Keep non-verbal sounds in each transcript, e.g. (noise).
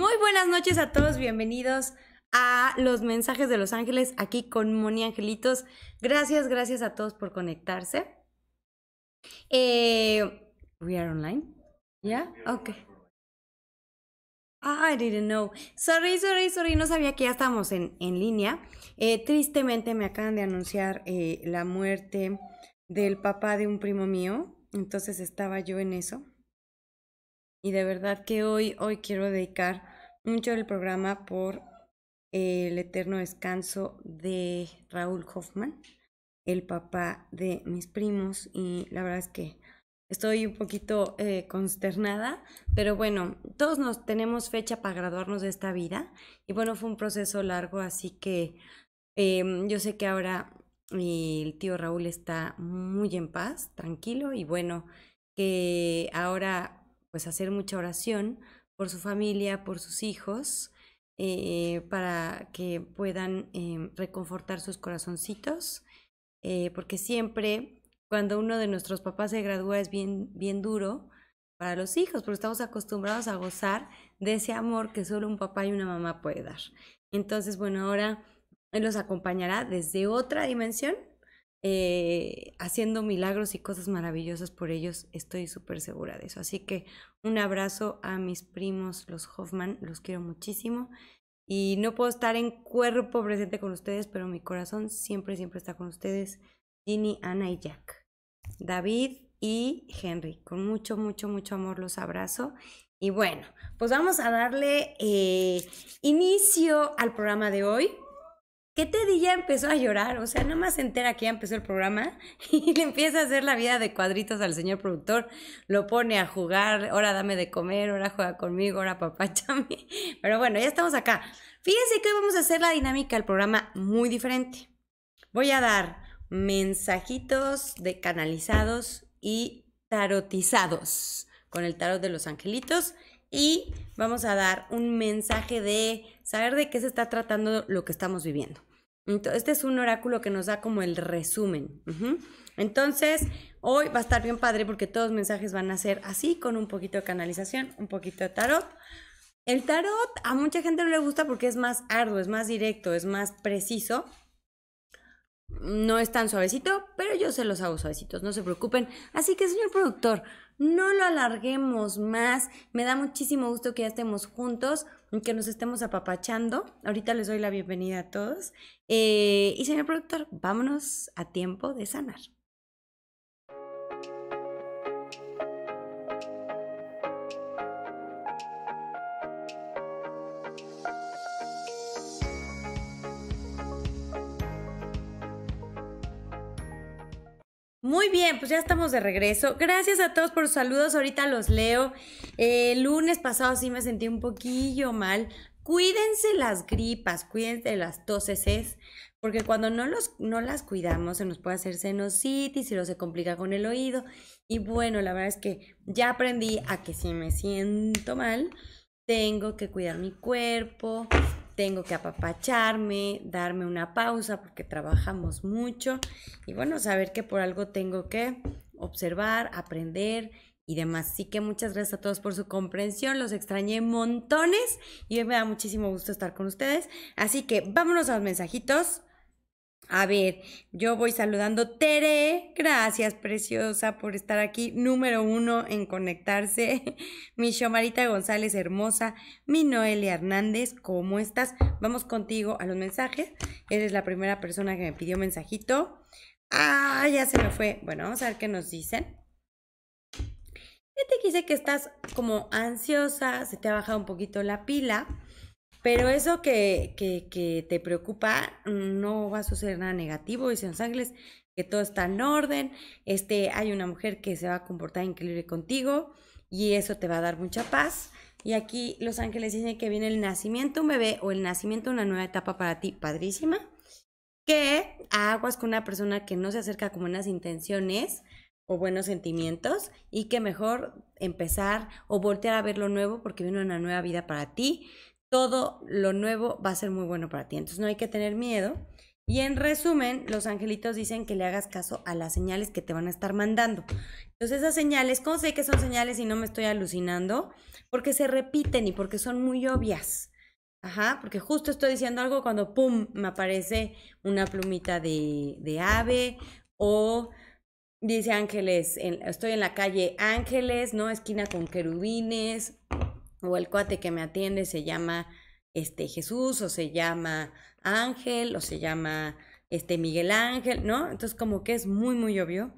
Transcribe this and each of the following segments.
Muy buenas noches a todos, bienvenidos a los mensajes de los ángeles aquí con Moni Angelitos. Gracias, gracias a todos por conectarse. Eh, we are online. Yeah, okay. Ah, I didn't know. Sorry, sorry, sorry. No sabía que ya estábamos en, en línea. Eh, tristemente me acaban de anunciar eh, la muerte del papá de un primo mío. Entonces estaba yo en eso. Y de verdad que hoy, hoy quiero dedicar mucho del programa por el eterno descanso de Raúl Hoffman, el papá de mis primos, y la verdad es que estoy un poquito eh, consternada, pero bueno, todos nos tenemos fecha para graduarnos de esta vida, y bueno, fue un proceso largo, así que em, yo sé que ahora el tío Raúl está muy en paz, tranquilo, y bueno, que ahora pues hacer mucha oración por su familia, por sus hijos, eh, para que puedan em, reconfortar sus corazoncitos, eh, porque siempre cuando uno de nuestros papás se gradúa es bien, bien duro para los hijos, porque estamos acostumbrados a gozar de ese amor que solo un papá y una mamá puede dar. Entonces, bueno, ahora él los acompañará desde otra dimensión eh, haciendo milagros y cosas maravillosas por ellos, estoy súper segura de eso. Así que un abrazo a mis primos, los Hoffman, los quiero muchísimo. Y no puedo estar en cuerpo presente con ustedes, pero mi corazón siempre, siempre está con ustedes. Ginny, Ana y Jack. David y Henry. Con mucho, mucho, mucho amor los abrazo. Y bueno, pues vamos a darle eh, inicio al programa de hoy te Teddy ya empezó a llorar, o sea, no más se entera que ya empezó el programa (laughs) y le empieza a hacer la vida de cuadritos al señor productor, lo pone a jugar, ahora dame de comer, ahora juega conmigo, ahora papáchame, (laughs) pero bueno, ya estamos acá. Fíjense que hoy vamos a hacer la dinámica del programa muy diferente. Voy a dar mensajitos de canalizados y tarotizados con el tarot de los angelitos y vamos a dar un mensaje de saber de qué se está tratando lo que estamos viviendo este es un oráculo que nos da como el resumen. Entonces, hoy va a estar bien padre porque todos los mensajes van a ser así, con un poquito de canalización, un poquito de tarot. El tarot a mucha gente no le gusta porque es más arduo, es más directo, es más preciso. No es tan suavecito, pero yo se los hago suavecitos, no se preocupen. Así que, señor productor, no lo alarguemos más. Me da muchísimo gusto que ya estemos juntos que nos estemos apapachando. Ahorita les doy la bienvenida a todos. Eh, y señor productor, vámonos a tiempo de sanar. Muy bien, pues ya estamos de regreso. Gracias a todos por sus saludos. Ahorita los leo. Eh, el lunes pasado sí me sentí un poquillo mal. Cuídense las gripas, cuídense las toses, porque cuando no, los, no las cuidamos se nos puede hacer senositis y lo se complica con el oído. Y bueno, la verdad es que ya aprendí a que si me siento mal, tengo que cuidar mi cuerpo, tengo que apapacharme, darme una pausa porque trabajamos mucho y bueno, saber que por algo tengo que observar, aprender y demás. Así que muchas gracias a todos por su comprensión, los extrañé montones y hoy me da muchísimo gusto estar con ustedes. Así que vámonos a los mensajitos. A ver, yo voy saludando. Tere, gracias preciosa por estar aquí. Número uno en conectarse. (laughs) Mi Xomarita González hermosa. Mi Noelia Hernández, ¿cómo estás? Vamos contigo a los mensajes. Eres la primera persona que me pidió mensajito. Ah, ya se lo fue. Bueno, vamos a ver qué nos dicen. Ya te quise que estás como ansiosa, se te ha bajado un poquito la pila pero eso que, que, te preocupa no va a suceder nada negativo, dice los ángeles, que todo está en orden, este, hay una mujer que se va a comportar increíble contigo y eso te va a dar mucha paz. Y aquí los ángeles dicen que viene el nacimiento un bebé o el nacimiento una nueva etapa para ti, padrísima. Que aguas con una persona que no se acerca con buenas intenciones o buenos sentimientos y que mejor empezar o voltear a ver lo nuevo porque viene una nueva vida para ti todo lo nuevo va a ser muy bueno para ti. Entonces no hay que tener miedo. Y en resumen, los angelitos dicen que le hagas caso a las señales que te van a estar mandando. Entonces esas señales, ¿cómo sé que son señales y no me estoy alucinando? Porque se repiten y porque son muy obvias. Ajá, porque justo estoy diciendo algo cuando, ¡pum!, me aparece una plumita de, ave o dice Ángeles, estoy en la calle Ángeles, ¿no? Esquina con querubines, o el cuate que me atiende se llama este Jesús o se llama Ángel o se llama este Miguel Ángel, ¿no? Entonces como que es muy muy obvio.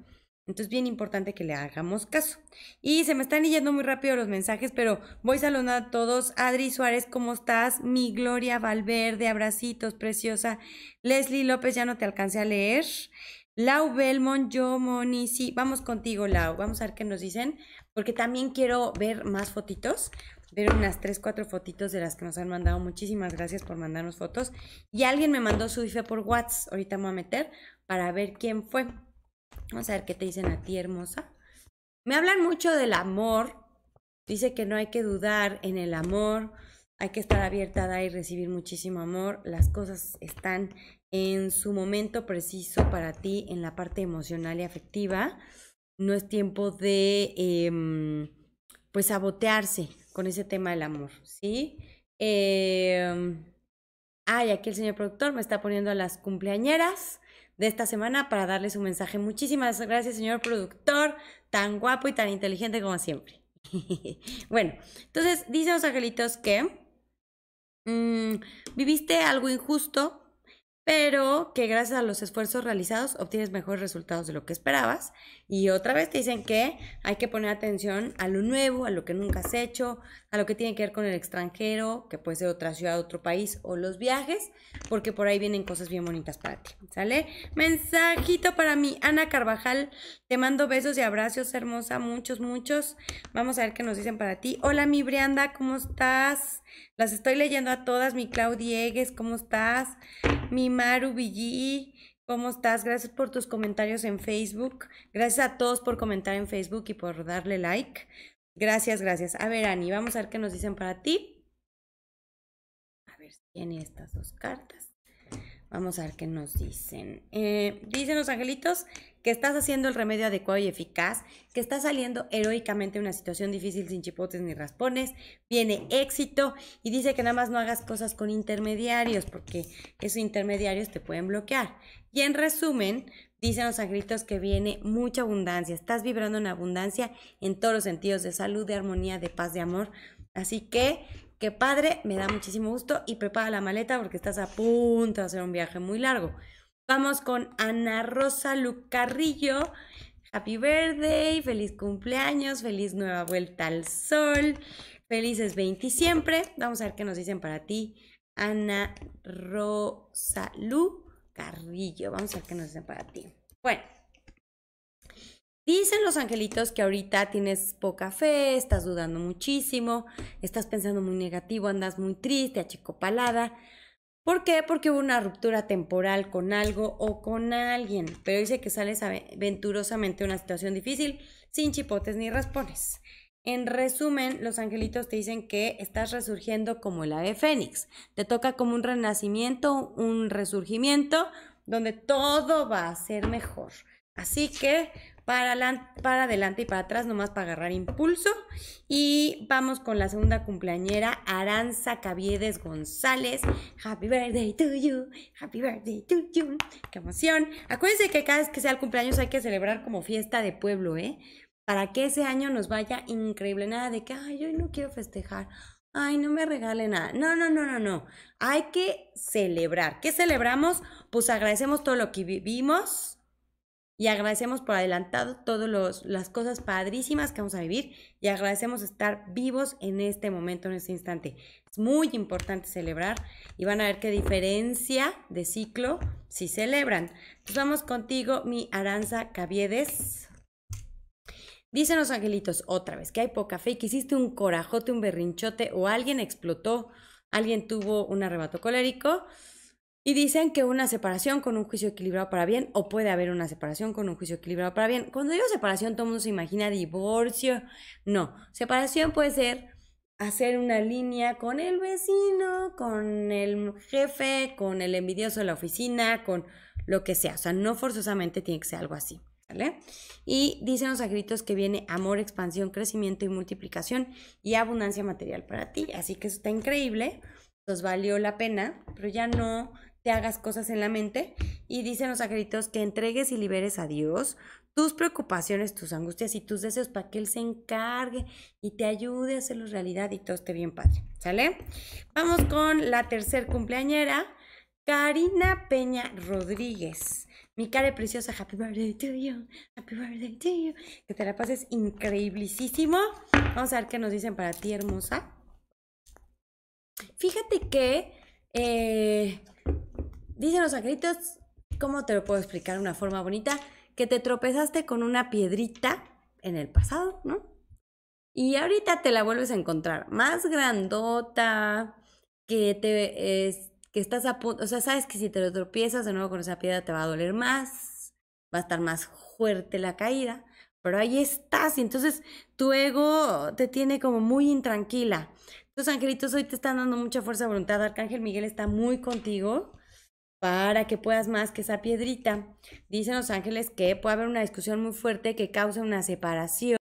Entonces bien importante que le hagamos caso. Y se me están yendo muy rápido los mensajes, pero voy saludando a todos. Adri Suárez, ¿cómo estás? Mi Gloria Valverde, abracitos, preciosa. Leslie López, ya no te alcancé a leer. Lau Belmont, yo, Moni, sí, vamos contigo, Lau. Vamos a ver qué nos dicen, porque también quiero ver más fotitos ver unas 3, 4 fotitos de las que nos han mandado. Muchísimas gracias por mandarnos fotos. Y alguien me mandó su IFE por WhatsApp. Ahorita me voy a meter para ver quién fue. Vamos a ver qué te dicen a ti, hermosa. Me hablan mucho del amor. Dice que no hay que dudar en el amor. Hay que estar abierta y recibir muchísimo amor. Las cosas están en su momento preciso para ti en la parte emocional y afectiva. No es tiempo de, em, pues, sabotearse con ese tema del amor, ¿sí? Eh, ay, aquí el señor productor me está poniendo las cumpleañeras de esta semana para darle su mensaje. Muchísimas gracias, señor productor, tan guapo y tan inteligente como siempre. (laughs) bueno, entonces dice los angelitos que mm, viviste algo injusto pero que gracias a los esfuerzos realizados obtienes mejores resultados de lo que esperabas. Y otra vez te dicen que hay que poner atención a lo nuevo, a lo que nunca has hecho, a lo que tiene que ver con el extranjero, que puede ser otra ciudad, otro país o los viajes, porque por ahí vienen cosas bien bonitas para ti. ¿Sale? Mensajito para mí, Ana Carvajal. Te mando besos y abrazos, hermosa, muchos, muchos. Vamos a ver qué nos dicen para ti. Hola, mi Brianda, ¿cómo estás? Las estoy leyendo a todas, mi Claudia Egues, ¿cómo estás? Mi Maru Billy, ¿cómo estás? Gracias por tus comentarios en Facebook. Gracias a todos por comentar en Facebook y por darle like. Gracias, gracias. A ver, Ani, vamos a ver qué nos dicen para ti. A ver si tiene estas dos cartas. Vamos a ver qué nos dicen. Eh, dicen los angelitos que estás haciendo el remedio adecuado y eficaz, que estás saliendo heroicamente de una situación difícil sin chipotes ni raspones, viene éxito y dice que nada más no hagas cosas con intermediarios porque esos intermediarios te pueden bloquear. Y en resumen, dicen los sagritos que viene mucha abundancia, estás vibrando en abundancia en todos los sentidos, de salud, de armonía, de paz, de amor. Así que Qué padre, me da muchísimo gusto y prepara la maleta porque estás a punto de hacer un viaje muy largo. Vamos con Ana Rosa Lucarrillo. Happy birthday, feliz cumpleaños, feliz nueva vuelta al sol, felices 20 siempre. Vamos a ver qué nos dicen para ti, Ana Rosa Lucarrillo. Vamos a ver qué nos dicen para ti. Bueno. Dicen los angelitos que ahorita tienes poca fe, estás dudando muchísimo, estás pensando muy negativo, andas muy triste, achicopalada. ¿Por qué? Porque hubo una ruptura temporal con algo o con alguien, pero dice que sales aventurosamente de una situación difícil, sin chipotes ni raspones. En resumen, los angelitos te dicen que estás resurgiendo como el ave fénix. Te toca como un renacimiento, un resurgimiento, donde todo va a ser mejor. Así que para, adelante y para atrás, nomás para agarrar impulso. Y vamos con la segunda cumpleañera, Aranza Caviedes González. Happy birthday to you, happy birthday to you. ¡Qué emoción! Acuérdense que cada vez que sea el cumpleaños hay que celebrar como fiesta de pueblo, ¿eh? Para que ese año nos vaya increíble. Nada de que, ay, yo no quiero festejar. Ay, no me regale nada. No, no, no, no, no. Hay que celebrar. ¿Qué celebramos? Pues agradecemos todo lo que vivimos y agradecemos por adelantado todas las cosas padrísimas que vamos a vivir y agradecemos estar vivos en este momento, en este instante. Es muy importante celebrar y van a ver qué diferencia de ciclo si celebran. Entonces vamos contigo, mi Aranza Caviedes. Dicen los angelitos otra vez que hay poca fe que hiciste un corajote, un berrinchote o alguien explotó, alguien tuvo un arrebato colérico y dicen que una separación con un juicio equilibrado para bien, o puede haber una separación con un juicio equilibrado para bien. Cuando digo separación, todo el mundo se imagina divorcio. No, separación puede ser hacer una línea con el vecino, con el jefe, con el envidioso de la oficina, con lo que sea. O sea, no forzosamente tiene que ser algo así. ¿Vale? Y dicen los agritos que viene amor, expansión, crecimiento y multiplicación y abundancia material para ti. Así que eso está increíble. Nos valió la pena, pero ya no te hagas cosas en la mente y dicen los angelitos que entregues y liberes a Dios tus preocupaciones, tus angustias y tus deseos para que Él se encargue y te ayude a hacerlos realidad y todo esté bien padre, ¿sale? Vamos con la tercer cumpleañera, Karina Peña Rodríguez. Mi cara preciosa, happy birthday to you, happy birthday to you. Que te la pases increíblicísimo. Vamos a ver qué nos dicen para ti, hermosa. Fíjate que eh, Dicen los angelitos, ¿cómo te lo puedo explicar de una forma bonita? Que te tropezaste con una piedrita en el pasado, ¿no? Y ahorita te la vuelves a encontrar más grandota, que te es, que estás a punto, o sea, sabes que si te lo tropiezas de nuevo con esa piedra te va a doler más, va a estar más fuerte la caída, pero ahí estás, y entonces tu ego te tiene como muy intranquila. Entonces, angelitos, hoy te están dando mucha fuerza de voluntad, Arcángel Miguel está muy contigo para que puedas más que esa piedrita. Dicen los ángeles que puede haber una discusión muy fuerte que causa una separación.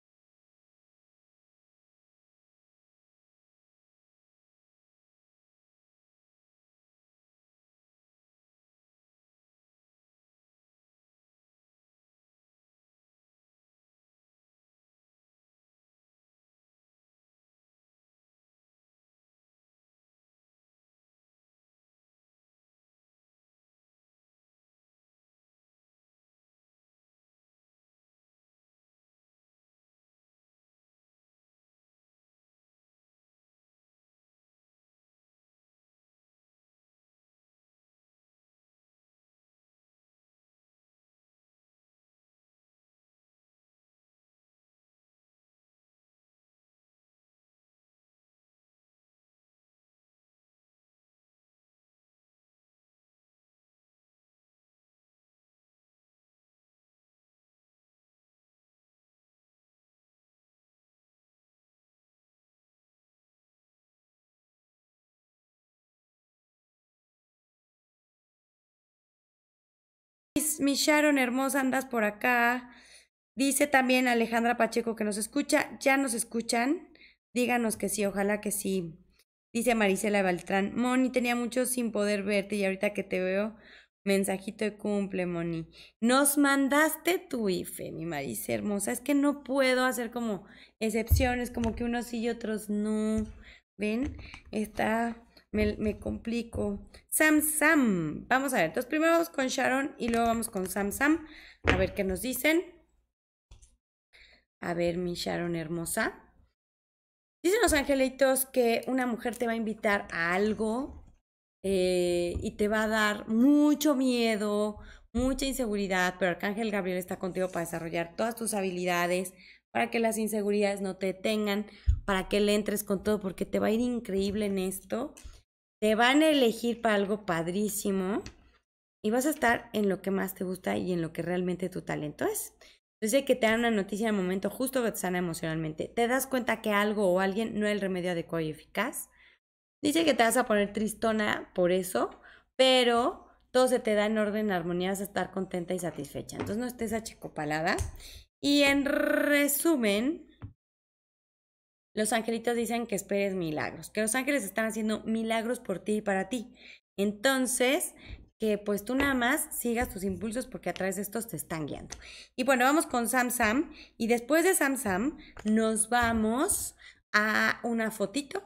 mi Sharon hermosa, andas por acá. Dice también Alejandra Pacheco que nos escucha. ¿Ya nos escuchan? Díganos que sí, ojalá que sí. Dice Marisela Beltrán. Moni, tenía mucho sin poder verte y ahorita que te veo, mensajito de cumple, Moni. Nos mandaste tu IFE, mi Maricela hermosa. Es que no puedo hacer como excepciones, como que unos sí y otros no. ¿Ven? Está me, complico. Sam Sam. Vamos a ver. Entonces primero vamos con Sharon y luego vamos con Sam Sam. A ver qué nos dicen. A ver, mi Sharon hermosa. Dicen los angelitos que una mujer te va a invitar a algo eh, y te va a dar mucho miedo, mucha inseguridad, pero Arcángel Gabriel está contigo para desarrollar todas tus habilidades, para que las inseguridades no te tengan, para que le entres con todo, porque te va a ir increíble en esto. Te van a elegir para algo padrísimo y vas a estar en lo que más te gusta y en lo que realmente tu talento es. Entonces, que te dan una noticia en el momento justo que te sana emocionalmente. Te das cuenta que algo o alguien no es el remedio adecuado y eficaz. Dice que te vas a poner tristona por eso, pero todo se te da en orden, en armonía, vas a estar contenta y satisfecha. Entonces, no estés achicopalada. Y en resumen, los angelitos dicen que esperes milagros, que los ángeles están haciendo milagros por ti y para ti. Entonces, que pues tú nada más sigas tus impulsos porque a través de estos te están guiando. Y bueno, vamos con Sam Sam y después de Sam Sam nos vamos a una fotito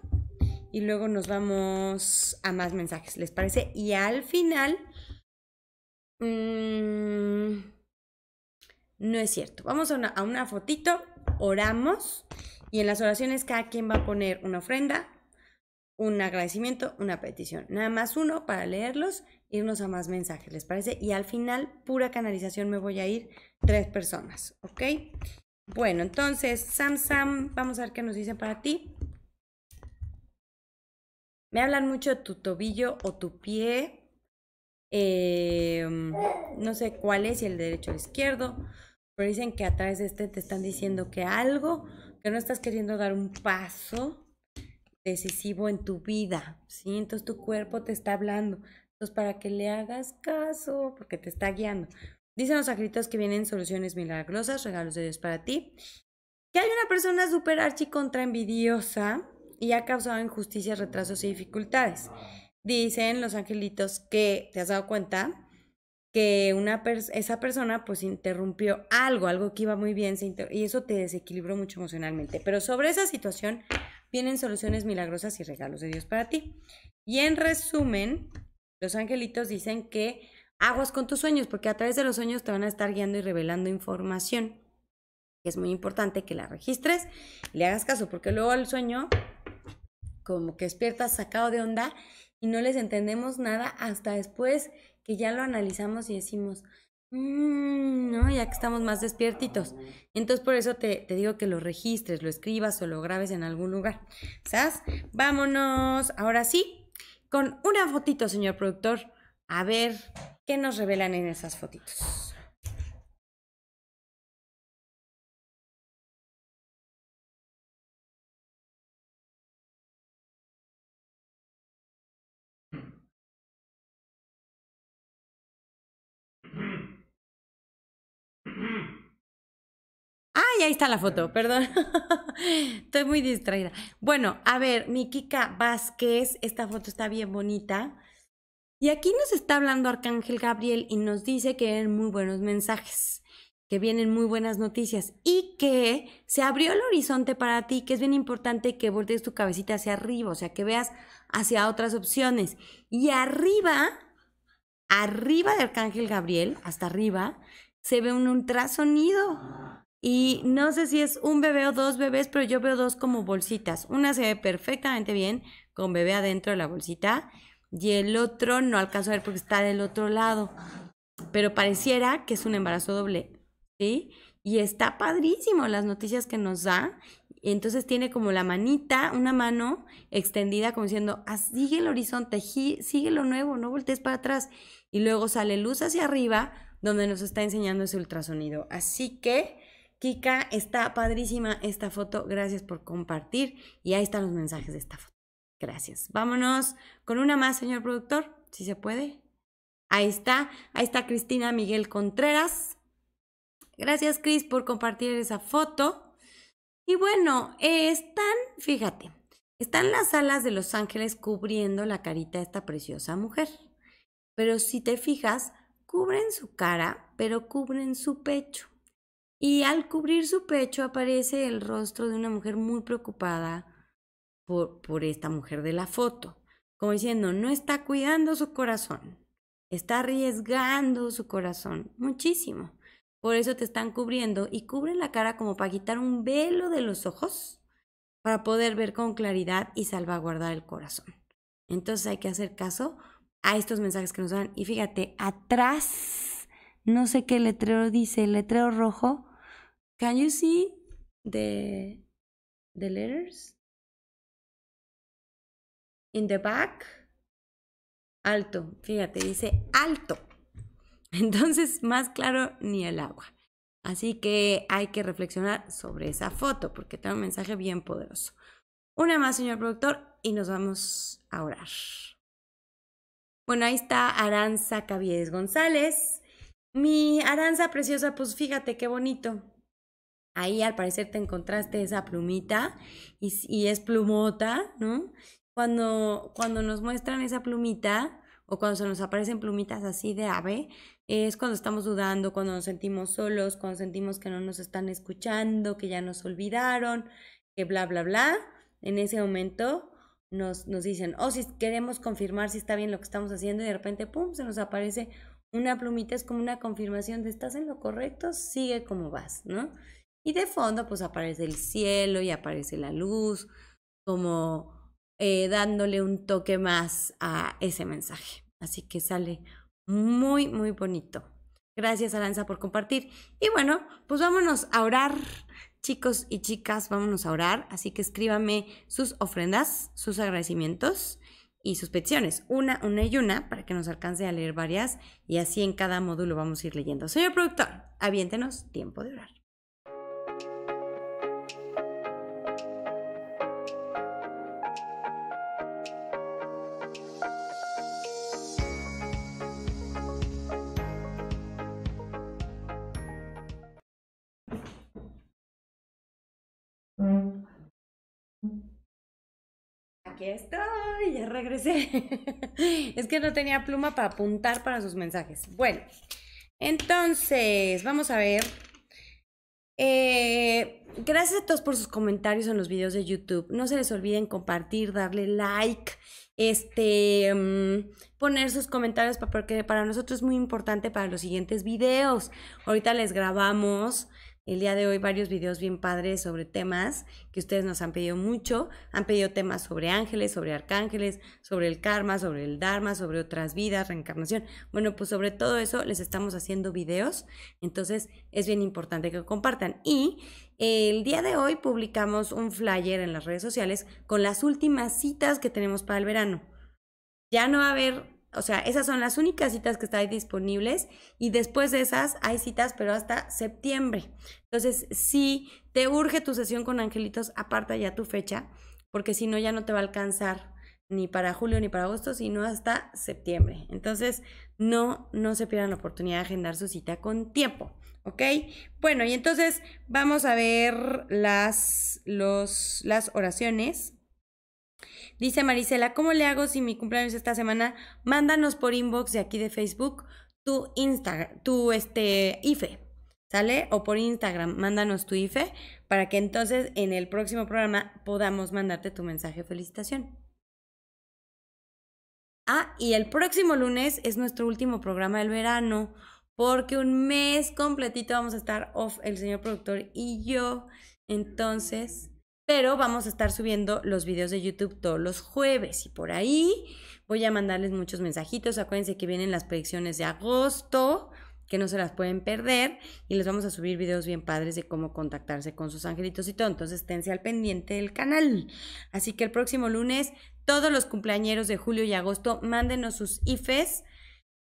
y luego nos vamos a más mensajes, ¿les parece? Y al final... Mm, no es cierto. Vamos a una fotito, oramos y en las oraciones cada quien va a poner una ofrenda, un agradecimiento, una petición. Nada más uno para leerlos, irnos a más mensajes, ¿les parece? Y al final, pura canalización, me voy a ir tres personas, ¿ok? Bueno, entonces, Sam Sam, vamos a ver qué nos dicen para ti. Me hablan mucho de tu tobillo o tu pie. Em, no sé cuál es, si el derecho o el izquierdo. Pero dicen que a través de este te están diciendo que algo que no estás queriendo dar un paso decisivo en tu vida, ¿sí? Entonces tu cuerpo te está hablando. Entonces para que le hagas caso, porque te está guiando. Dicen los angelitos que vienen soluciones milagrosas, regalos de Dios para ti. Que hay una persona súper archi contra envidiosa y ha causado injusticias, retrasos y dificultades. Dicen los angelitos que, ¿te has dado cuenta? que una esa persona pues interrumpió algo, algo que iba muy bien, y eso te desequilibró mucho emocionalmente. Pero sobre esa situación vienen soluciones milagrosas y regalos de Dios para ti. Y en resumen, los angelitos dicen que aguas con tus sueños, porque a través de los sueños te van a estar guiando y revelando información. es muy importante que la registres le hagas caso, porque luego al sueño como que despiertas sacado de onda y no les entendemos nada hasta después que ya lo analizamos y decimos, mm, ¿no? Ya que estamos más despiertitos. Entonces por eso te, te, digo que lo registres, lo escribas o lo grabes en algún lugar. ¿Sabes? Vámonos, ahora sí, con una fotito, señor productor, a ver qué nos revelan en esas fotitos. ahí está la foto, perdón. (laughs) Estoy muy distraída. Bueno, a ver, mi Kika Vázquez, esta foto está bien bonita. Y aquí nos está hablando Arcángel Gabriel y nos dice que vienen muy buenos mensajes, que vienen muy buenas noticias y que se abrió el horizonte para ti, que es bien importante que voltees tu cabecita hacia arriba, o sea, que veas hacia otras opciones. Y arriba, arriba de Arcángel Gabriel, hasta arriba, se ve un ultrasonido. Y no sé si es un bebé o dos bebés, pero yo veo dos como bolsitas. Una se ve perfectamente bien con bebé adentro de la bolsita y el otro no alcanzo a ver porque está del otro lado. Pero pareciera que es un embarazo doble, ¿sí? Y está padrísimo las noticias que nos da. Entonces tiene como la manita, una mano extendida como diciendo, ah, sigue el horizonte, sigue lo nuevo, no voltees para atrás. Y luego sale luz hacia arriba donde nos está enseñando ese ultrasonido. Así que Chica, está padrísima esta foto. Gracias por compartir. Y ahí están los mensajes de esta foto. Gracias. Vámonos con una más, señor productor, si se puede. Ahí está. Ahí está Cristina Miguel Contreras. Gracias, Cris, por compartir esa foto. Y bueno, eh, están, fíjate, están las alas de los ángeles cubriendo la carita de esta preciosa mujer. Pero si te fijas, cubren su cara, pero cubren su pecho y al cubrir su pecho aparece el rostro de una mujer muy preocupada por, por esta mujer de la foto, como diciendo, no está cuidando su corazón, está arriesgando su corazón muchísimo. Por eso te están cubriendo y cubren la cara como para quitar un velo de los ojos para poder ver con claridad y salvaguardar el corazón. Entonces hay que hacer caso a estos mensajes que nos dan. Y fíjate, atrás, no sé qué letrero dice, el letrero rojo, Can you see the, letters? In the back. Alto. Fíjate, dice alto. (laughs) Entonces, más claro ni el agua. Así que hay que reflexionar sobre esa foto porque tiene un mensaje bien poderoso. Una más, señor productor, y nos vamos a orar. Bueno, ahí está Aranza Caviedes González. Mi Aranza preciosa, pues fíjate qué bonito. Ahí al parecer te encontraste esa plumita y, es plumota, ¿no? Cuando, cuando nos muestran esa plumita o cuando se nos aparecen plumitas así de ave, es cuando estamos dudando, cuando nos sentimos solos, cuando sentimos que no nos están escuchando, que ya nos olvidaron, que bla, bla, bla. En ese momento nos, nos dicen, o oh, si queremos confirmar si está bien lo que estamos haciendo y de repente, ¡pum!, se nos aparece una plumita, es como una confirmación de estás en lo correcto, sigue como vas, ¿no? Y de fondo pues aparece el cielo y aparece la luz, como eh, dándole un toque más a ese mensaje. Así que sale muy, muy bonito. Gracias Alanza por compartir. Y bueno, pues vámonos a orar. Chicos y chicas, vámonos a orar. Así que escríbame sus ofrendas, sus agradecimientos y sus peticiones, una, una y una, para que nos alcance a leer varias y así en cada módulo vamos a ir leyendo. Señor productor, aviéntenos tiempo de orar. (laughs) es que no tenía pluma para apuntar para sus mensajes. Bueno, entonces, vamos a ver. Eh, gracias a todos por sus comentarios en los videos de YouTube. No se les olviden compartir, darle like, este, mm, poner sus comentarios porque para nosotros es muy importante para los siguientes videos. Ahorita les grabamos el día de hoy varios videos bien padres sobre temas que ustedes nos han pedido mucho. Han pedido temas sobre ángeles, sobre arcángeles, sobre el karma, sobre el dharma, sobre otras vidas, reencarnación. Bueno, pues sobre todo eso les estamos haciendo videos. Entonces es bien importante que compartan. Y el día de hoy publicamos un flyer en las redes sociales con las últimas citas que tenemos para el verano. Ya no va a haber o sea, esas son las únicas citas que están disponibles y después de esas hay citas, pero hasta septiembre. Entonces, si te urge tu sesión con angelitos, aparta ya tu fecha, porque si no, ya no te va a alcanzar ni para julio ni para agosto, sino hasta septiembre. Entonces, no, no se pierdan la oportunidad de agendar su cita con tiempo, ¿ok? Bueno, y entonces vamos a ver las, las oraciones Dice Marisela, ¿cómo le hago si mi cumpleaños esta semana? Mándanos por inbox de aquí de Facebook tu Instagram, tu este IFE, ¿sale? O por Instagram, mándanos tu IFE para que entonces en el próximo programa podamos mandarte tu mensaje de felicitación. Ah, y el próximo lunes es nuestro último programa del verano, porque un mes completito vamos a estar off el señor productor y yo. Entonces, pero vamos a estar subiendo los videos de YouTube todos los jueves y por ahí voy a mandarles muchos mensajitos. Acuérdense que vienen las predicciones de agosto, que no se las pueden perder y les vamos a subir videos bien padres de cómo contactarse con sus angelitos y todo. Entonces, esténse al pendiente del canal. Así que el próximo lunes, todos los cumpleañeros de julio y agosto, mándenos sus IFES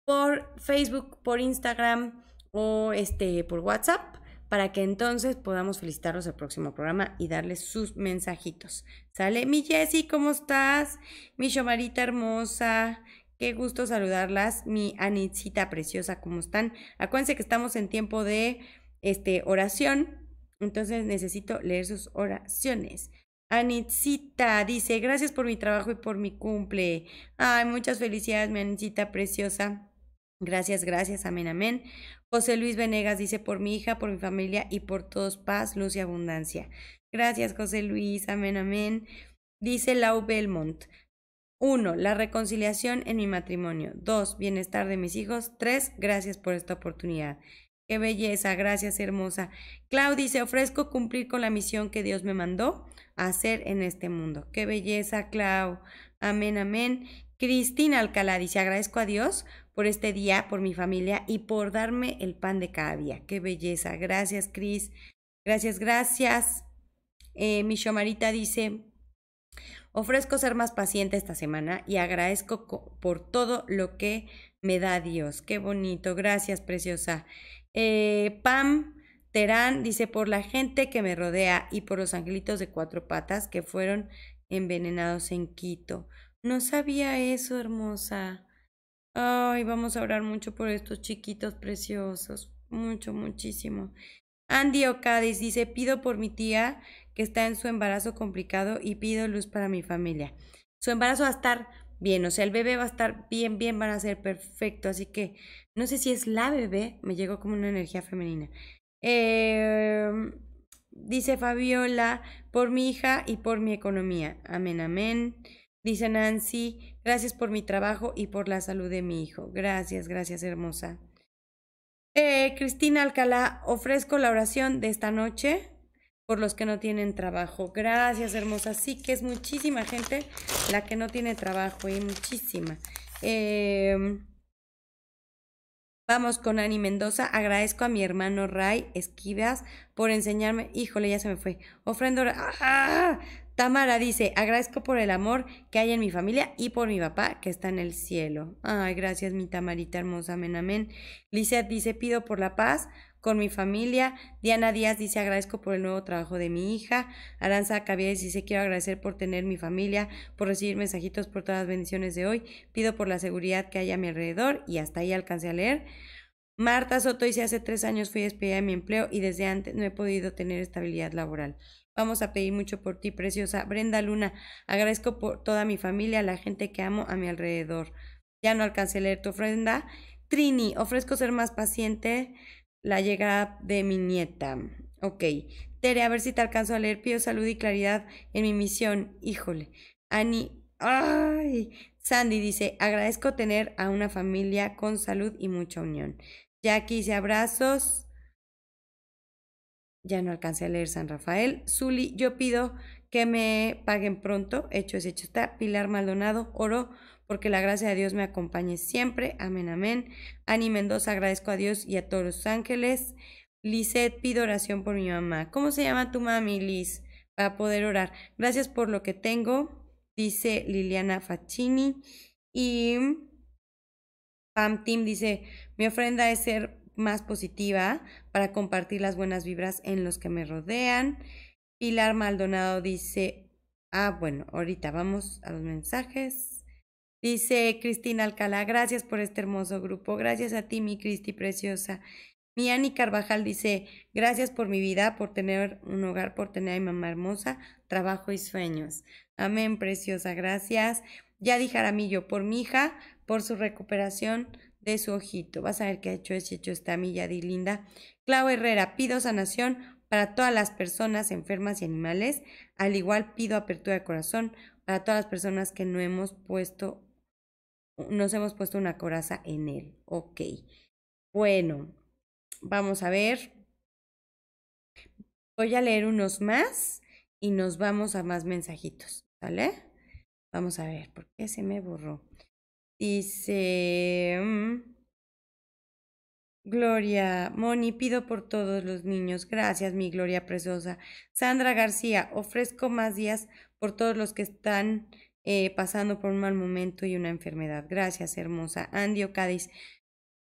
por Facebook, por Instagram o este por WhatsApp para que entonces podamos felicitarlos el próximo programa y darles sus mensajitos. ¿Sale? Mi Jessy, ¿cómo estás? Mi Shomarita hermosa. Qué gusto saludarlas. Mi Anitzita preciosa, ¿cómo están? Acuérdense que estamos en tiempo de este, oración. Entonces necesito leer sus oraciones. Anitzita dice, gracias por mi trabajo y por mi cumple. Ay, muchas felicidades, mi Anitzita preciosa. Gracias, gracias, amén, amén. José Luis Venegas dice, por mi hija, por mi familia y por todos paz, luz y abundancia. Gracias, José Luis, amén, amén. Dice Lau Belmont. uno, La reconciliación en mi matrimonio. dos, Bienestar de mis hijos. tres, Gracias por esta oportunidad. Qué belleza, gracias hermosa. Claudia, se ofrezco cumplir con la misión que Dios me mandó hacer en este mundo. Qué belleza, Clau. Amén, amén. Cristina Alcalá dice, agradezco a Dios por este día, por mi familia y por darme el pan de cada día. Qué belleza. Gracias, Cris. Gracias, gracias. Eh, mi Xomarita dice, ofrezco ser más paciente esta semana y agradezco por todo lo que me da Dios. Qué bonito. Gracias, preciosa. Eh, Pam Terán dice, por la gente que me rodea y por los angelitos de cuatro patas que fueron envenenados en Quito. No sabía eso, hermosa. Ay, vamos a orar mucho por estos chiquitos preciosos. Mucho, muchísimo. Andy Ocadis dice, pido por mi tía que está en su embarazo complicado y pido luz para mi familia. Su embarazo va a estar bien, o sea, el bebé va a estar bien, bien, van a ser perfecto. Así que no sé si es la bebé, me llegó como una energía femenina. Em, dice Fabiola, por mi hija y por mi economía. Amén, amén. Dice Nancy, gracias por mi trabajo y por la salud de mi hijo. Gracias, gracias hermosa. Eh, Cristina Alcalá, ofrezco la oración de esta noche por los que no tienen trabajo. Gracias, hermosa. Sí que es muchísima gente la que no tiene trabajo y eh, muchísima. Em, vamos con Ani Mendoza. Agradezco a mi hermano Ray Esquivas por enseñarme. Híjole, ya se me fue. Ofrendo. ¡Ah! Tamara dice, agradezco por el amor que hay en mi familia y por mi papá que está en el cielo. Ay, gracias mi Tamarita hermosa, amén, amén. Lizeth dice, pido por la paz con mi familia. Diana Díaz dice, agradezco por el nuevo trabajo de mi hija. Aranza Cavieres dice, quiero agradecer por tener mi familia, por recibir mensajitos, por todas las bendiciones de hoy. Pido por la seguridad que hay a mi alrededor y hasta ahí alcancé a leer. Marta Soto dice, hace tres años fui despedida de mi empleo y desde antes no he podido tener estabilidad laboral. Vamos a pedir mucho por ti, preciosa. Brenda Luna, agradezco por toda mi familia, la gente que amo a mi alrededor. Ya no alcancé a leer tu ofrenda. Trini, ofrezco ser más paciente la llegada de mi nieta. Ok. Tere, a ver si te alcanzo a leer. Pido salud y claridad en mi misión. Híjole. Ani, ay. Sandy dice, agradezco tener a una familia con salud y mucha unión. Jackie dice, abrazos. Ya no alcancé a leer San Rafael. Zuli, yo pido que me paguen pronto. Hecho es hecho está. Pilar Maldonado, oro porque la gracia de Dios me acompañe siempre. Amén, amén. Ani Mendoza, agradezco a Dios y a todos los ángeles. Lisette, pido oración por mi mamá. ¿Cómo se llama tu mami, Liz? Para poder orar. Gracias por lo que tengo, dice Liliana Faccini. Y Pam Tim dice, mi ofrenda es ser más positiva para compartir las buenas vibras en los que me rodean. Pilar Maldonado dice, ah, bueno, ahorita vamos a los mensajes. Dice Cristina Alcalá, gracias por este hermoso grupo. Gracias a ti, mi Cristi preciosa. Mi Ani Carvajal dice, gracias por mi vida, por tener un hogar, por tener a mi mamá hermosa, trabajo y sueños. Amén, preciosa, gracias. Yadi Jaramillo, por mi hija, por su recuperación de su ojito. Vas a ver qué ha hecho ese hecho Esta mi di linda. Clau Herrera, pido sanación para todas las personas enfermas y animales. Al igual pido apertura de corazón para todas las personas que no hemos puesto, nos hemos puesto una coraza en él. Ok. Bueno, vamos a ver. Voy a leer unos más y nos vamos a más mensajitos, ¿vale? Vamos a ver, ¿por qué se me borró? Dice... Mm, Gloria, Moni, pido por todos los niños. Gracias, mi Gloria preciosa. Sandra García, ofrezco más días por todos los que están eh, pasando por un mal momento y una enfermedad. Gracias, hermosa. Andio Cádiz.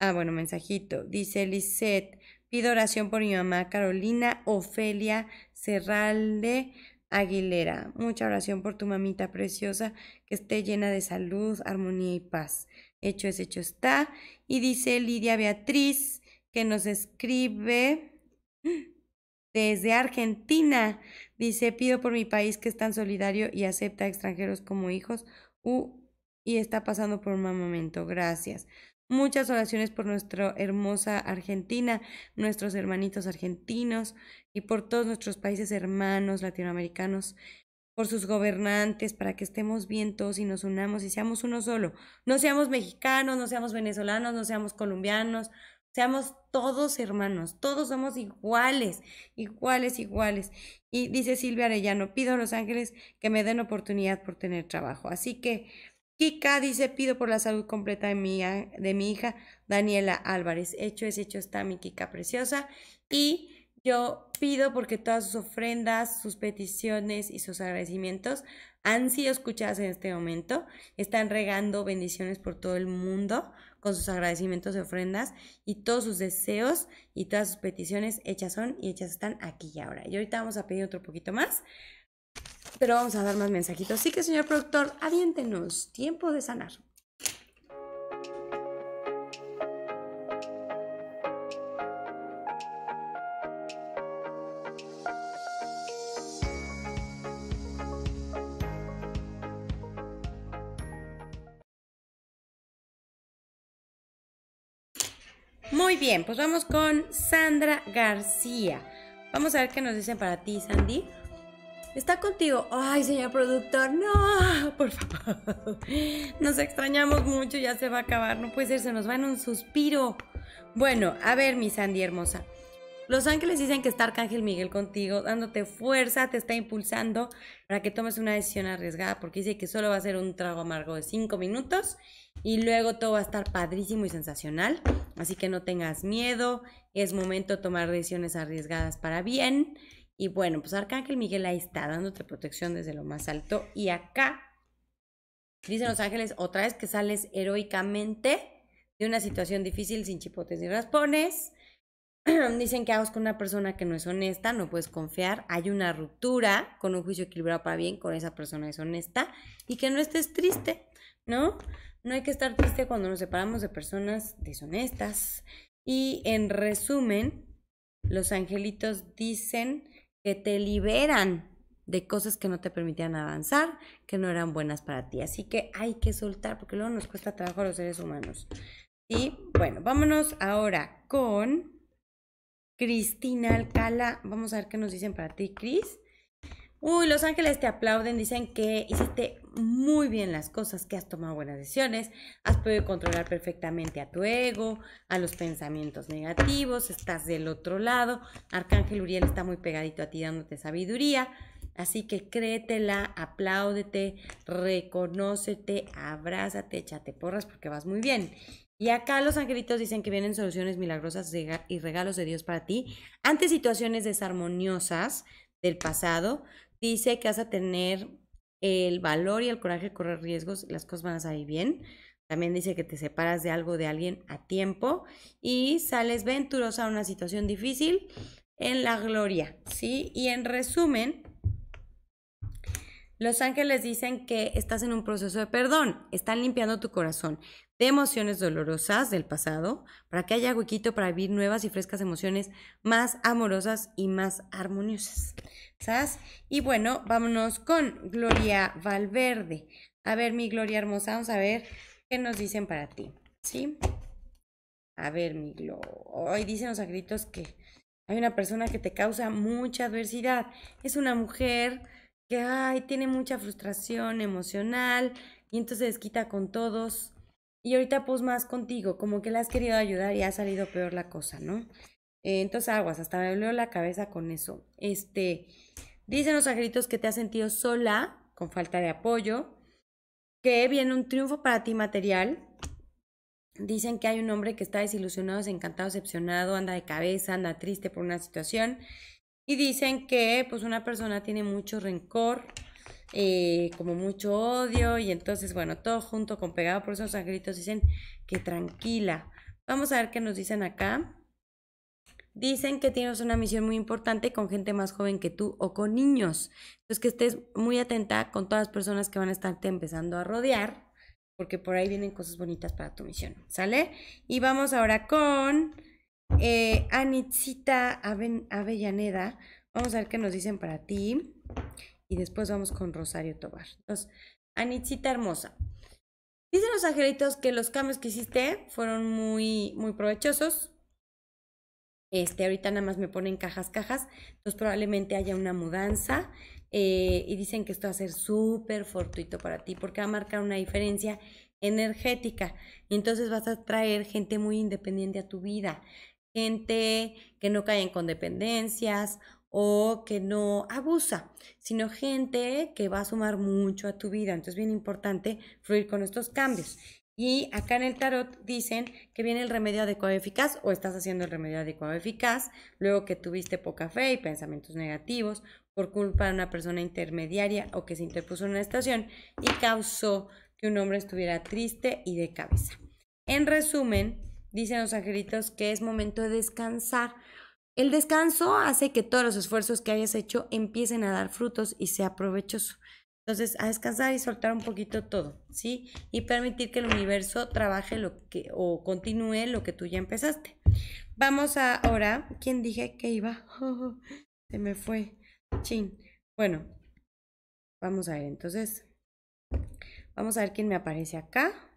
Ah, bueno, mensajito. Dice Lisette, pido oración por mi mamá Carolina Ofelia Cerralde Aguilera. Mucha oración por tu mamita preciosa, que esté llena de salud, armonía y paz. Hecho es hecho está. Y dice Lidia Beatriz, que nos escribe desde Argentina. Dice, pido por mi país que es tan solidario y acepta a extranjeros como hijos y está pasando por un mal momento. Gracias. Muchas oraciones por nuestra hermosa Argentina, nuestros hermanitos argentinos y por todos nuestros países hermanos latinoamericanos, por sus gobernantes, para que estemos bien todos y nos unamos y seamos uno solo. No seamos mexicanos, no seamos venezolanos, no seamos colombianos, seamos todos hermanos, todos somos iguales, iguales, iguales. Y dice Silvia Arellano, pido a los ángeles que me den oportunidad por tener trabajo. Así que Kika dice, pido por la salud completa de mi, de mi hija Daniela Álvarez. Hecho es hecho está mi Kika preciosa. Y yo pido porque todas sus ofrendas, sus peticiones y sus agradecimientos han sido escuchadas en este momento. Están regando bendiciones por todo el mundo con sus agradecimientos y ofrendas y todos sus deseos y todas sus peticiones hechas son y hechas están aquí y ahora. Y ahorita vamos a pedir otro poquito más pero vamos a dar más mensajitos. Así que, señor productor, aviéntenos. Tiempo de sanar. Muy bien, pues vamos con Sandra García. Vamos a ver qué nos dicen para ti, Sandy está contigo. Ay, señor productor, no, por favor. Nos extrañamos mucho, ya se va a acabar. No puede ser, se nos va en un suspiro. Bueno, a ver, mi Sandy hermosa. Los ángeles dicen que está Arcángel Miguel contigo, dándote fuerza, te está impulsando para que tomes una decisión arriesgada, porque dice que solo va a ser un trago amargo de cinco minutos y luego todo va a estar padrísimo y sensacional. Así que no tengas miedo, es momento de tomar decisiones arriesgadas para bien y bueno, pues Arcángel Miguel ahí está, dándote protección desde lo más alto. Y acá, dicen los ángeles, otra vez que sales heroicamente de una situación difícil sin chipotes ni raspones. (clears throat) dicen que hagas con una persona que no es honesta, no puedes confiar. Hay una ruptura con un juicio equilibrado para bien con esa persona deshonesta y que no estés triste, ¿no? No hay que estar triste cuando nos separamos de personas deshonestas. Y en resumen, los angelitos dicen que te liberan de cosas que no te permitían avanzar, que no eran buenas para ti. Así que hay que soltar, porque luego nos cuesta trabajo a los seres humanos. Y bueno, vámonos ahora con Cristina Alcala. Vamos a ver qué nos dicen para ti, Cris. Uy, Los Ángeles te aplauden, dicen que hiciste muy bien las cosas, que has tomado buenas decisiones, has podido controlar perfectamente a tu ego, a los pensamientos negativos, estás del otro lado, Arcángel Uriel está muy pegadito a ti dándote sabiduría, así que créetela, apláudete, reconócete, abrázate, échate porras porque vas muy bien. Y acá los angelitos dicen que vienen soluciones milagrosas y regalos de Dios para ti ante situaciones desarmoniosas del pasado. Dice que vas a tener el valor y el coraje de correr riesgos, las cosas van a salir bien. También dice que te separas de algo, de alguien a tiempo y sales venturosa a una situación difícil en la gloria, ¿sí? Y en resumen, los ángeles dicen que estás en un proceso de perdón, están limpiando tu corazón de emociones dolorosas del pasado para que haya huequito para vivir nuevas y frescas emociones más amorosas y más armoniosas. ¿Sabes? Y bueno, vámonos con Gloria Valverde. A ver, mi Gloria hermosa, vamos a ver qué nos dicen para ti. ¿Sí? A ver, mi Gloria. Hoy dicen los agritos que hay una persona que te causa mucha adversidad. Es una mujer que ay, tiene mucha frustración emocional y entonces quita con todos. Y ahorita pues más contigo, como que le has querido ayudar y ha salido peor la cosa, ¿no? Eh, entonces aguas, hasta me duele la cabeza con eso. Este, dicen los angelitos que te has sentido sola, con falta de apoyo, que viene un triunfo para ti material. Dicen que hay un hombre que está desilusionado, desencantado, decepcionado, anda de cabeza, anda triste por una situación y dicen que pues una persona tiene mucho rencor, eh, como mucho odio, y entonces, bueno, todo junto con pegado, por esos angelitos dicen que tranquila. Vamos a ver qué nos dicen acá. Dicen que tienes una misión muy importante con gente más joven que tú o con niños. Entonces que estés muy atenta con todas las personas que van a estarte empezando a rodear, porque por ahí vienen cosas bonitas para tu misión. ¿Sale? Y vamos ahora con eh, Avellaneda, vamos a ver qué nos dicen para ti. Y después vamos con Rosario Tobar. Entonces, Anitzita hermosa. Dicen los angelitos que los cambios que hiciste fueron muy, muy provechosos. Este, ahorita nada más me ponen cajas, cajas. Entonces probablemente haya una mudanza. Eh, y dicen que esto va a ser súper fortuito para ti porque va a marcar una diferencia energética. Y entonces vas a traer gente muy independiente a tu vida gente que no en con dependencias o que no abusa, sino gente que va a sumar mucho a tu vida. Entonces es bien importante fluir con estos cambios. Y acá en el tarot dicen que viene el remedio adecuado eficaz o estás haciendo el remedio adecuado eficaz, luego que tuviste poca fe y pensamientos negativos por culpa de una persona intermediaria o que se interpuso en una estación y causó que un hombre estuviera triste y de cabeza. En resumen, dicen los angelitos que es momento de descansar. El descanso hace que todos los esfuerzos que hayas hecho empiecen a dar frutos y sea provechoso. Entonces, a descansar y soltar un poquito todo, ¿sí? Y permitir que el universo trabaje lo que o continúe lo que tú ya empezaste. Vamos a ahora, ¿quién dije que iba? (laughs) se me fue. Chin. Bueno, vamos a ver entonces. Vamos a ver quién me aparece acá.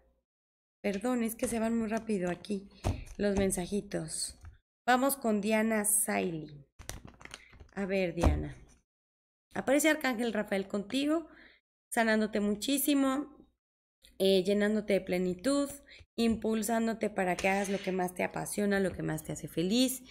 Perdón, es que se van muy rápido aquí los mensajitos. Vamos con Diana Saili. A ver, Diana. Aparece Arcángel Rafael contigo, sanándote muchísimo, eh, llenándote de plenitud, impulsándote para que hagas lo que más te apasiona, lo que más te hace feliz.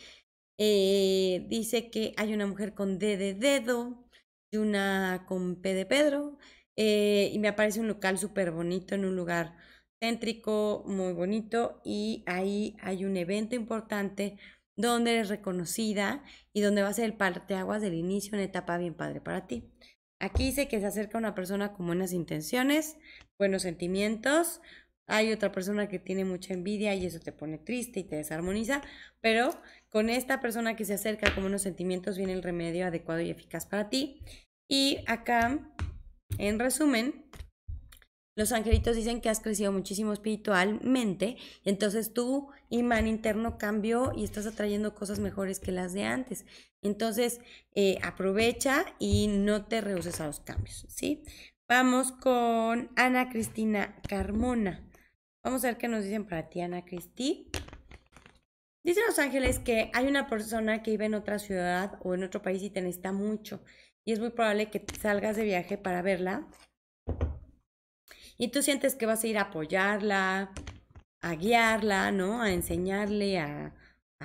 Eh, dice que hay una mujer con D de dedo y una con P de Pedro. Eh, y me aparece un local súper bonito en un lugar céntrico, muy bonito y ahí hay un evento importante donde eres reconocida y donde va a ser el parteaguas del inicio, una etapa bien padre para ti. Aquí dice que se acerca una persona con buenas intenciones, buenos sentimientos. Hay otra persona que tiene mucha envidia y eso te pone triste y te desarmoniza, pero con esta persona que se acerca con buenos sentimientos viene el remedio adecuado y eficaz para ti. Y acá, en resumen, los angelitos dicen que has crecido muchísimo espiritualmente, entonces tu imán interno cambió y estás atrayendo cosas mejores que las de antes. Entonces, eh, aprovecha y no te rehuses a los cambios, ¿sí? Vamos con Ana Cristina Carmona. Vamos a ver qué nos dicen para ti, Ana Cristi. Dicen los ángeles que hay una persona que vive en otra ciudad o en otro país y te necesita mucho. Y es muy probable que salgas de viaje para verla y tú sientes que vas a ir a apoyarla, a guiarla, ¿no? A enseñarle, a,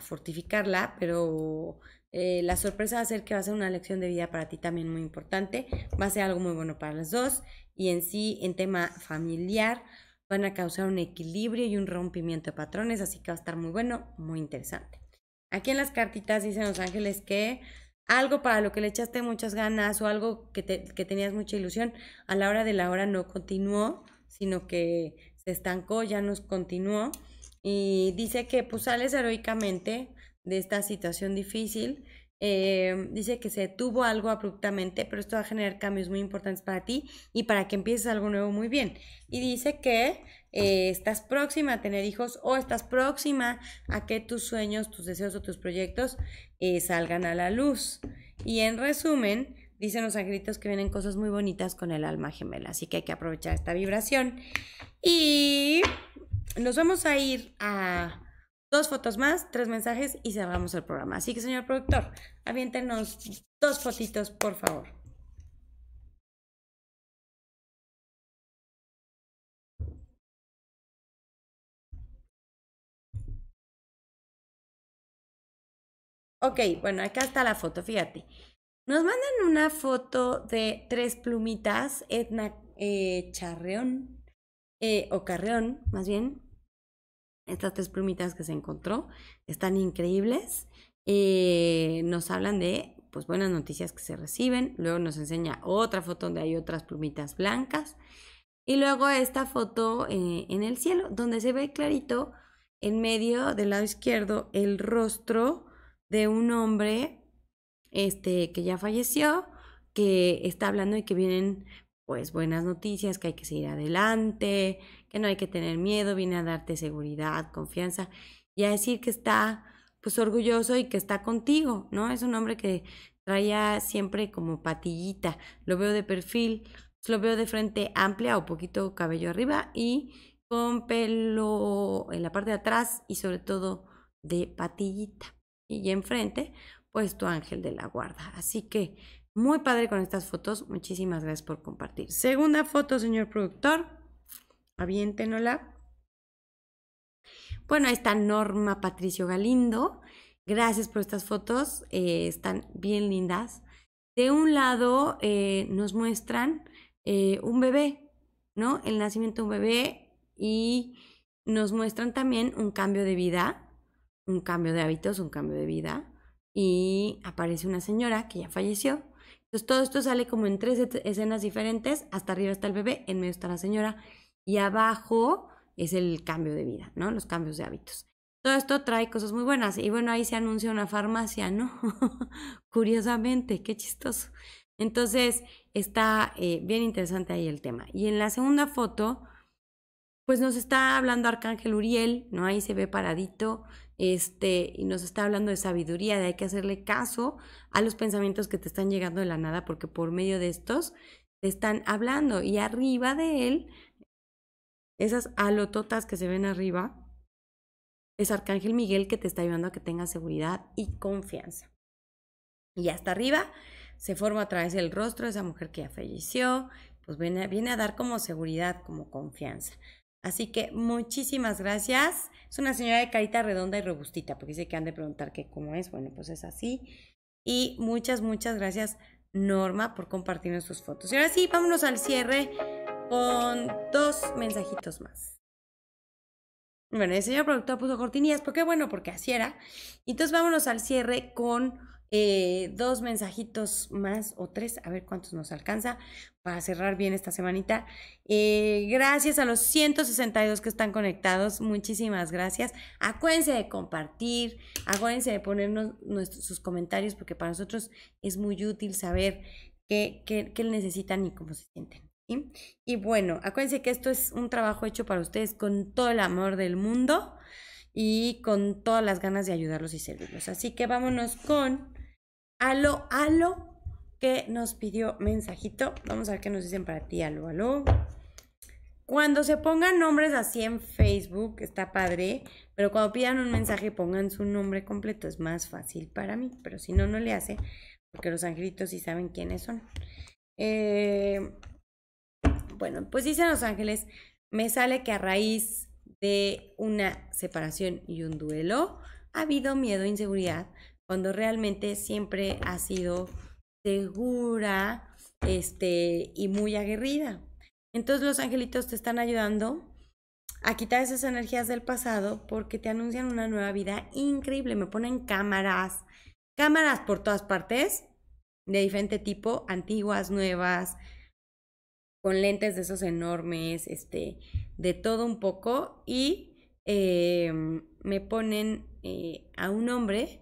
fortificarla, pero eh, la sorpresa va a ser que va a ser una lección de vida para ti también muy importante, va a ser algo muy bueno para las dos y en sí, en tema familiar, van a causar un equilibrio y un rompimiento de patrones, así que va a estar muy bueno, muy interesante. Aquí en las cartitas dicen los ángeles que algo para lo que le echaste muchas ganas o algo que, tenías mucha ilusión, a la hora de la hora no continuó, sino que se estancó, ya nos continuó. Y dice que pues sales heroicamente de esta situación difícil. Eh, dice que se tuvo algo abruptamente, pero esto va a generar cambios muy importantes para ti y para que empieces algo nuevo muy bien. Y dice que eh, estás próxima a tener hijos o estás próxima a que tus sueños, tus deseos o tus proyectos eh, salgan a la luz. Y en resumen, dicen los angelitos que vienen cosas muy bonitas con el alma gemela, así que hay que aprovechar esta vibración. Y nos vamos a ir a dos fotos más, tres mensajes y cerramos el programa. Así que, señor productor, aviéntenos dos fotitos, por favor. Ok, bueno, acá está la foto, fíjate. Nos mandan una foto de tres plumitas, Edna eh, Charreón, eh, o Carreón, más bien. Estas tres plumitas que se encontró están increíbles. Eh, nos hablan de pues buenas noticias que se reciben. Luego nos enseña otra foto donde hay otras plumitas blancas. Y luego esta foto en el cielo, donde se ve clarito en medio del lado izquierdo el rostro de un hombre este, que ya falleció, que está hablando y que vienen pues buenas noticias, que hay que seguir adelante, que no hay que tener miedo, viene a darte seguridad, confianza y a decir que está pues orgulloso y que está contigo, ¿no? Es un hombre que traía siempre como patillita, lo veo de perfil, pues, lo veo de frente amplia o poquito cabello arriba y con pelo en la parte de atrás y sobre todo de patillita y enfrente, pues tu ángel de la guarda. Así que muy padre con estas fotos. Muchísimas gracias por compartir. Segunda foto, señor productor. Aviéntenola. Bueno, ahí está Norma Patricio Galindo. Gracias por estas fotos. Eh, están bien lindas. De un lado eh, nos muestran eh, un bebé, ¿no? El nacimiento de un bebé y nos muestran también un cambio de vida un cambio de hábitos, un cambio de vida, y aparece una señora que ya falleció. Entonces todo esto sale como en tres escenas diferentes, hasta arriba está el bebé, en medio está la señora, y abajo es el cambio de vida, ¿no? Los cambios de hábitos. Todo esto trae cosas muy buenas. Y bueno, ahí se anuncia una farmacia, ¿no? (laughs) Curiosamente, qué chistoso. Entonces, está eh, bien interesante ahí el tema. Y en la segunda foto, pues nos está hablando Arcángel Uriel, ¿no? Ahí se ve paradito este, y nos está hablando de sabiduría, de hay que hacerle caso a los pensamientos que te están llegando de la nada, porque por medio de estos te están hablando. Y arriba de él, esas alototas que se ven arriba, es Arcángel Miguel que te está ayudando a que tengas seguridad y confianza. Y hasta arriba se forma a través del rostro esa mujer que ya falleció, pues viene, viene a dar como seguridad, como confianza. Así que muchísimas gracias. Es una señora de carita redonda y robustita, porque dice que han de preguntar que cómo es. Bueno, pues es así. Y muchas, muchas gracias, Norma, por compartirnos sus fotos. Y ahora sí, vámonos al cierre con dos mensajitos más. Bueno, el señor productor puso cortinillas, porque bueno, porque así era. Entonces vámonos al cierre con eh, dos mensajitos más o tres, a ver cuántos nos alcanza para cerrar bien esta semanita. Eh, gracias a los 162 que están conectados, muchísimas gracias. Acuérdense de compartir, acuérdense de ponernos nuestros, sus comentarios porque para nosotros es muy útil saber qué, qué, qué necesitan y cómo se sienten. Y bueno, acuérdense que esto es un trabajo hecho para ustedes con todo el amor del mundo y con todas las ganas de ayudarlos y servirlos. Así que vámonos con Alo, Alo, que nos pidió mensajito. Vamos a ver qué nos dicen para ti, Alo, Alo. Cuando se pongan nombres así en Facebook, está padre, pero cuando pidan un mensaje pongan su nombre completo, es más fácil para mí, pero si no, no le hace, porque los angelitos sí saben quiénes son. Eh, bueno, pues dicen los ángeles, me sale que a raíz de una separación y un duelo, ha habido miedo, e inseguridad, cuando realmente siempre ha sido segura este, y muy aguerrida. Entonces los angelitos te están ayudando a quitar esas energías del pasado porque te anuncian una nueva vida increíble. Me ponen cámaras, cámaras por todas partes, de diferente tipo, antiguas, nuevas, con lentes de esos enormes, este, de todo un poco. Y em, me ponen eh, a un hombre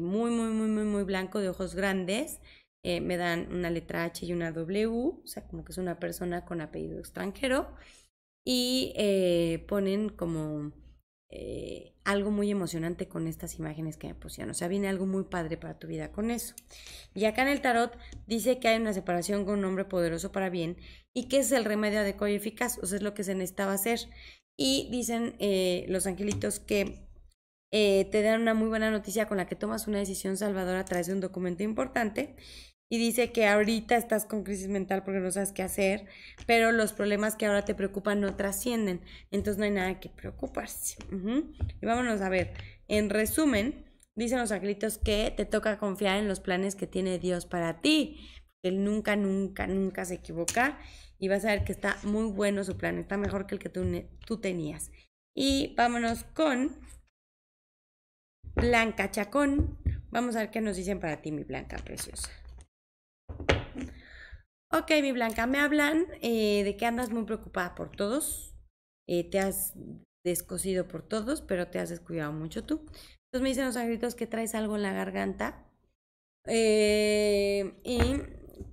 muy, muy, muy, muy, muy blanco, de ojos grandes. me dan una letra H y una W, o sea, como que es una persona con apellido extranjero. Y ponen como algo muy emocionante con estas imágenes que me pusieron. O sea, viene algo muy padre para tu vida con eso. Y acá en el tarot dice que hay una separación con un hombre poderoso para bien y que es el remedio adecuado y eficaz. O sea, es lo que se necesitaba hacer. Y dicen los angelitos que eh, te dan una muy buena noticia con la que tomas una decisión salvadora a través de un documento importante. Y dice que ahorita estás con crisis mental porque no sabes qué hacer, pero los problemas que ahora te preocupan no trascienden. Entonces no hay nada que preocuparse. Y vámonos a ver. En resumen, dicen los angelitos que te toca confiar en los planes que tiene Dios para ti. Él nunca, nunca, nunca se equivoca y vas a ver que está muy bueno su plan, está mejor que el que tú, tú tenías. Y vámonos con Blanca Chacón. Vamos a ver qué nos dicen para ti, mi Blanca preciosa. Ok, mi Blanca, me hablan eh, de que andas muy preocupada por todos. Eh, te has descosido por todos, pero te has descuidado mucho tú. Entonces me dicen los angelitos que traes algo en la garganta eh, y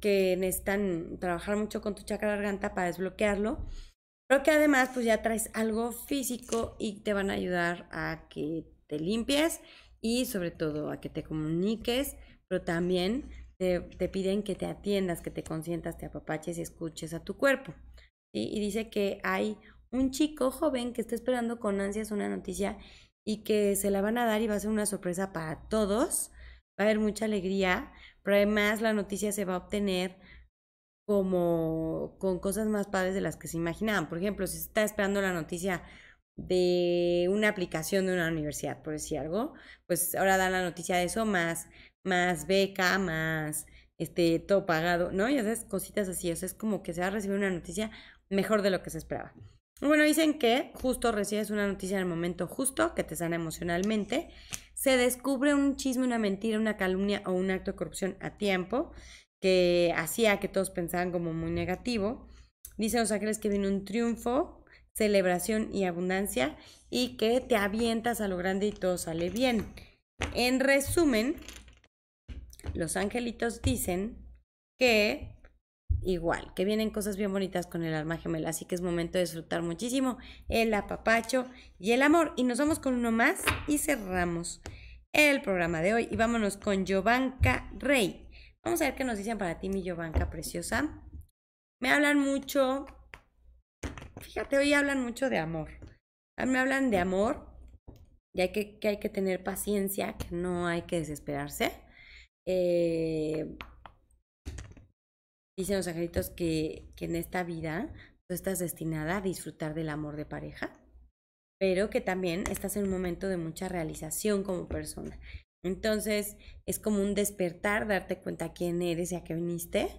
que necesitan trabajar mucho con tu chakra garganta para desbloquearlo. Pero que además pues ya traes algo físico y te van a ayudar a que te limpies y sobre todo a que te comuniques, pero también te, piden que te atiendas, que te consientas, te apapaches y escuches a tu cuerpo. Y dice que hay un chico joven que está esperando con ansias una noticia y que se la van a dar y va a ser una sorpresa para todos. Va a haber mucha alegría, pero además la noticia se va a obtener como con cosas más padres de las que se imaginaban. Por ejemplo, si está esperando la noticia de una aplicación de una universidad, por decir algo, pues ahora dan la noticia de eso, más, más beca, más este, todo pagado, ¿no? Y esas cositas así, o sea, es como que se va a recibir una noticia mejor de lo que se esperaba. Bueno, dicen que justo recibes una noticia en el momento justo, que te sana emocionalmente, se descubre un chisme, una mentira, una calumnia o un acto de corrupción a tiempo, que hacía que todos pensaran como muy negativo. Dice Los Ángeles que viene un triunfo, celebración y abundancia y que te avientas a lo grande y todo sale bien. En resumen, los angelitos dicen que igual, que vienen cosas bien bonitas con el alma gemela, así que es momento de disfrutar muchísimo el apapacho y el amor. Y nos vamos con uno más y cerramos el programa de hoy y vámonos con Jovanka Rey. Vamos a ver qué nos dicen para ti, mi Giovanka preciosa. Me hablan mucho Fíjate, hoy hablan mucho de amor. Me hablan de amor, y hay que, hay que tener paciencia, que no hay que desesperarse. Eh, dicen los angelitos que, que en esta vida tú estás destinada a disfrutar del amor de pareja, pero que también estás en un momento de mucha realización como persona. Entonces es como un despertar, darte cuenta quién eres y a qué viniste,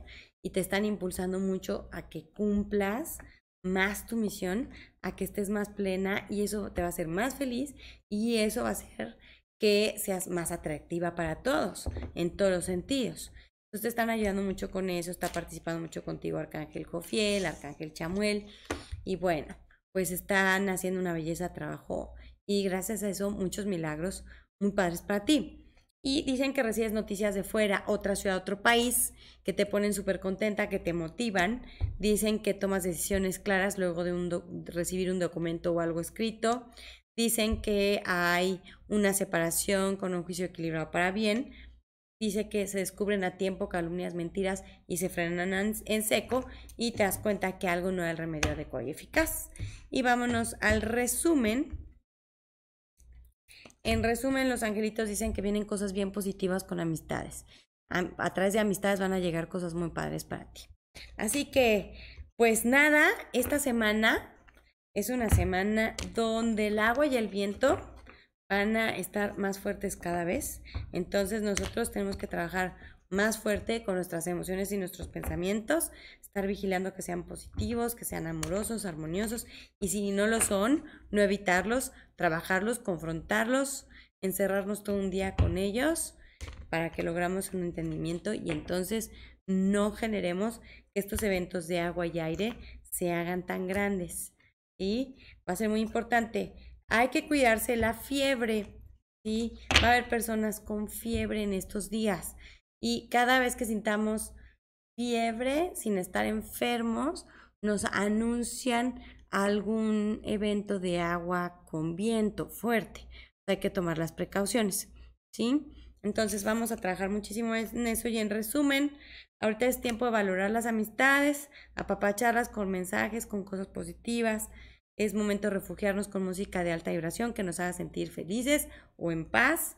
y te están impulsando mucho a que cumplas más tu misión, a que estés más plena y eso te va a hacer más feliz y eso va a hacer que seas más atractiva para todos, en todos los sentidos. Entonces te están ayudando mucho con eso, está participando mucho contigo Arcángel Jofiel, Arcángel Chamuel y bueno, pues están haciendo una belleza trabajo y gracias a eso muchos milagros muy padres para ti. Y dicen que recibes noticias de fuera, otra ciudad, otro país, que te ponen súper contenta, que te motivan. Dicen que tomas decisiones claras luego de recibir un documento o algo escrito. Dicen que hay una separación con un juicio equilibrado para bien. Dice que se descubren a tiempo calumnias, mentiras y se frenan en seco y te das cuenta que algo no es el remedio adecuado y eficaz. Y vámonos al resumen en resumen, los angelitos dicen que vienen cosas bien positivas con amistades. A, través de amistades van a llegar cosas muy padres para ti. Así que, pues nada, esta semana es una semana donde el agua y el viento van a estar más fuertes cada vez. Entonces nosotros tenemos que trabajar más fuerte con nuestras emociones y nuestros pensamientos, estar vigilando que sean positivos, que sean amorosos, armoniosos, y si no lo son, no evitarlos, trabajarlos, confrontarlos, encerrarnos todo un día con ellos para que logramos un entendimiento y entonces no generemos que estos eventos de agua y aire se hagan tan grandes. ¿sí? Va a ser muy importante. Hay que cuidarse la fiebre. ¿sí? Va a haber personas con fiebre en estos días. Y cada vez que sintamos fiebre, sin estar enfermos, nos anuncian algún evento de agua con viento fuerte. Hay que tomar las precauciones, ¿sí? Entonces vamos a trabajar muchísimo en eso y en resumen, ahorita es tiempo de valorar las amistades, apapacharlas con mensajes, con cosas positivas. Es momento de refugiarnos con música de alta vibración que nos haga sentir felices o en paz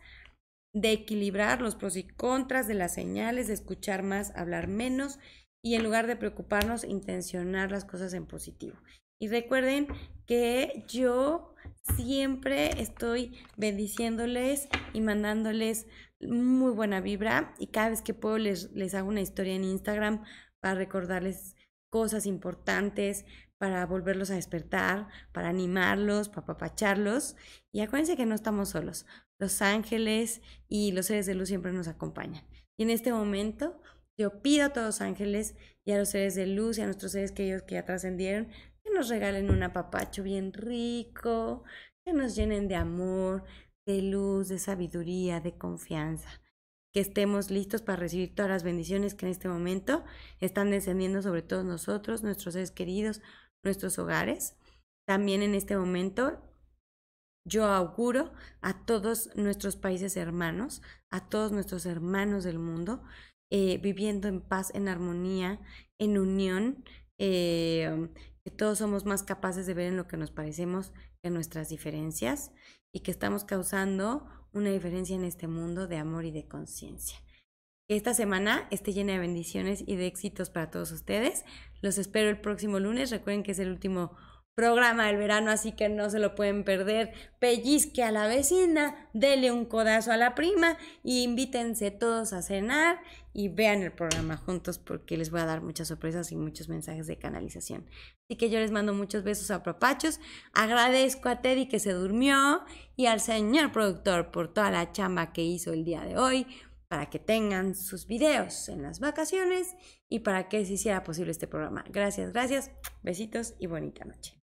de equilibrar los pros y contras de las señales, de escuchar más, hablar menos y en lugar de preocuparnos, intencionar las cosas en positivo. Y recuerden que yo siempre estoy bendiciéndoles y mandándoles muy buena vibra y cada vez que puedo les, les hago una historia en Instagram para recordarles cosas importantes, para volverlos a despertar, para animarlos, para papacharlos. Y acuérdense que no estamos solos los ángeles y los seres de luz siempre nos acompañan. Y en este momento yo pido a todos los ángeles y a los seres de luz y a nuestros seres queridos que ya trascendieron que nos regalen un apapacho bien rico, que nos llenen de amor, de luz, de sabiduría, de confianza que estemos listos para recibir todas las bendiciones que en este momento están descendiendo sobre todos nosotros, nuestros seres queridos, nuestros hogares. También en este momento yo auguro a todos nuestros países hermanos, a todos nuestros hermanos del mundo, eh, viviendo en paz, en armonía, en unión, eh, que todos somos más capaces de ver en lo que nos parecemos que nuestras diferencias y que estamos causando una diferencia en este mundo de amor y de conciencia. Que esta semana esté llena de bendiciones y de éxitos para todos ustedes. Los espero el próximo lunes. Recuerden que es el último programa del verano, así que no se lo pueden perder. Pellizque a la vecina, dele un codazo a la prima y invítense todos a cenar y vean el programa juntos porque les voy a dar muchas sorpresas y muchos mensajes de canalización. Así que yo les mando muchos besos a propachos. Agradezco a Teddy que se durmió y al señor productor por toda la chamba que hizo el día de hoy para que tengan sus videos en las vacaciones y para que se hiciera posible este programa. Gracias, gracias, besitos y bonita noche.